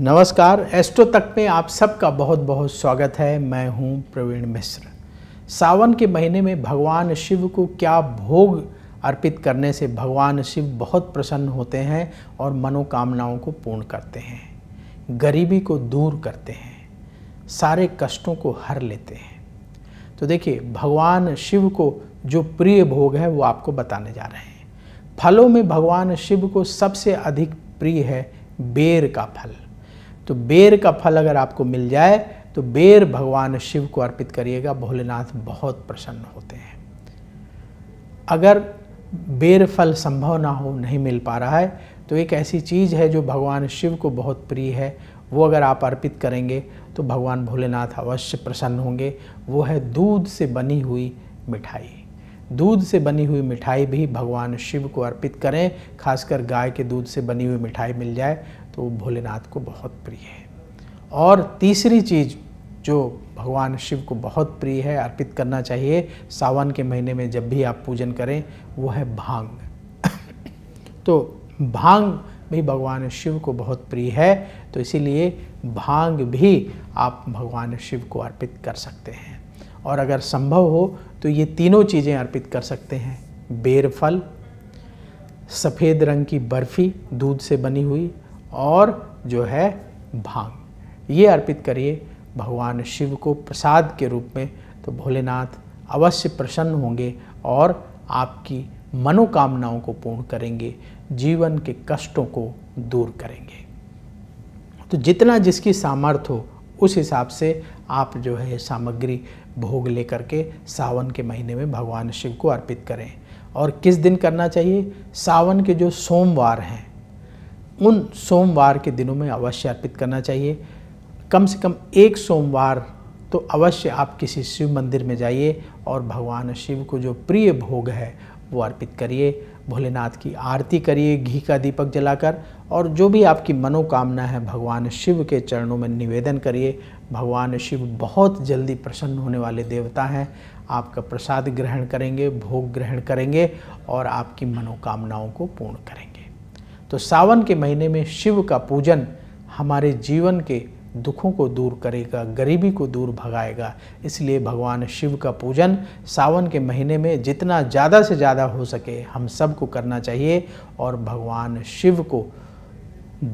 नमस्कार एस्ट्रो तक में आप सबका बहुत बहुत स्वागत है मैं हूं प्रवीण मिश्र सावन के महीने में भगवान शिव को क्या भोग अर्पित करने से भगवान शिव बहुत प्रसन्न होते हैं और मनोकामनाओं को पूर्ण करते हैं गरीबी को दूर करते हैं सारे कष्टों को हर लेते हैं तो देखिए भगवान शिव को जो प्रिय भोग है वो आपको बताने जा रहे हैं फलों में भगवान शिव को सबसे अधिक प्रिय है बेर का फल तो बेर का फल अगर आपको मिल जाए तो बेर भगवान शिव को अर्पित करिएगा भोलेनाथ बहुत प्रसन्न होते हैं अगर बेर फल संभव ना हो नहीं मिल पा रहा है तो एक ऐसी चीज़ है जो भगवान शिव को बहुत प्रिय है वो अगर आप अर्पित करेंगे तो भगवान भोलेनाथ अवश्य प्रसन्न होंगे वो है दूध से बनी हुई मिठाई दूध से बनी हुई मिठाई भी भगवान शिव को अर्पित करें खासकर गाय के दूध से बनी हुई मिठाई मिल जाए तो भोलेनाथ को बहुत प्रिय है और तीसरी चीज़ जो भगवान शिव को बहुत प्रिय है अर्पित करना चाहिए सावन के महीने में जब भी आप पूजन करें वो है भांग तो भांग भी भगवान शिव को बहुत प्रिय है तो इसीलिए भांग भी आप भगवान शिव को अर्पित कर सकते हैं और अगर संभव हो तो ये तीनों चीज़ें अर्पित कर सकते हैं बेर फल सफ़ेद रंग की बर्फ़ी दूध से बनी हुई और जो है भांग ये अर्पित करिए भगवान शिव को प्रसाद के रूप में तो भोलेनाथ अवश्य प्रसन्न होंगे और आपकी मनोकामनाओं को पूर्ण करेंगे जीवन के कष्टों को दूर करेंगे तो जितना जिसकी सामर्थ्य हो उस हिसाब से आप जो है सामग्री भोग लेकर के सावन के महीने में भगवान शिव को अर्पित करें और किस दिन करना चाहिए सावन के जो सोमवार हैं उन सोमवार के दिनों में अवश्य अर्पित करना चाहिए कम से कम एक सोमवार तो अवश्य आप किसी शिव मंदिर में जाइए और भगवान शिव को जो प्रिय भोग है वो अर्पित करिए भोलेनाथ की आरती करिए घी का दीपक जलाकर और जो भी आपकी मनोकामना है भगवान शिव के चरणों में निवेदन करिए भगवान शिव बहुत जल्दी प्रसन्न होने वाले देवता हैं आपका प्रसाद ग्रहण करेंगे भोग ग्रहण करेंगे और आपकी मनोकामनाओं को पूर्ण करेंगे तो सावन के महीने में शिव का पूजन हमारे जीवन के दुखों को दूर करेगा गरीबी को दूर भगाएगा इसलिए भगवान शिव का पूजन सावन के महीने में जितना ज़्यादा से ज़्यादा हो सके हम सबको करना चाहिए और भगवान शिव को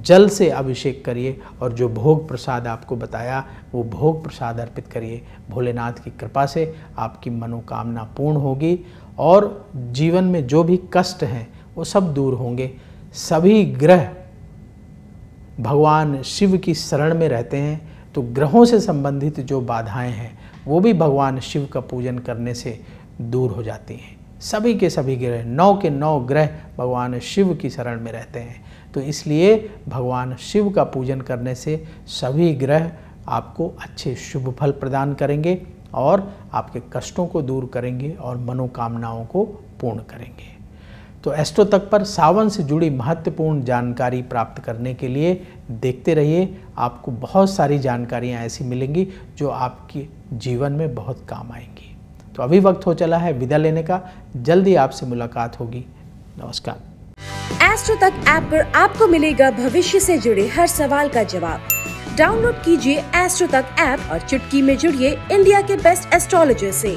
जल से अभिषेक करिए और जो भोग प्रसाद आपको बताया वो भोग प्रसाद अर्पित करिए भोलेनाथ की कृपा से आपकी मनोकामना पूर्ण होगी और जीवन में जो भी कष्ट हैं वो सब दूर होंगे सभी ग्रह भगवान शिव की शरण में रहते हैं तो ग्रहों से संबंधित जो बाधाएं हैं वो भी भगवान शिव का पूजन करने से दूर हो जाती हैं सभी के सभी ग्रह नौ के नौ ग्रह भगवान शिव की शरण में रहते हैं तो इसलिए भगवान शिव का पूजन करने से सभी ग्रह आपको अच्छे शुभ फल प्रदान करेंगे और आपके कष्टों को दूर करेंगे और मनोकामनाओं को पूर्ण करेंगे तो एस्ट्रो तक पर सावन से जुड़ी महत्वपूर्ण जानकारी प्राप्त करने के लिए देखते रहिए आपको बहुत सारी जानकारियाँ ऐसी मिलेंगी जो आपके जीवन में बहुत काम आएंगी तो अभी वक्त हो चला है विदा लेने का जल्दी आपसे मुलाकात होगी नमस्कार एस्ट्रो तक ऐप पर आपको मिलेगा भविष्य से जुड़े हर सवाल का जवाब डाउनलोड कीजिए एस्ट्रो तक ऐप और चुटकी में जुड़िए इंडिया के बेस्ट एस्ट्रोलॉजर से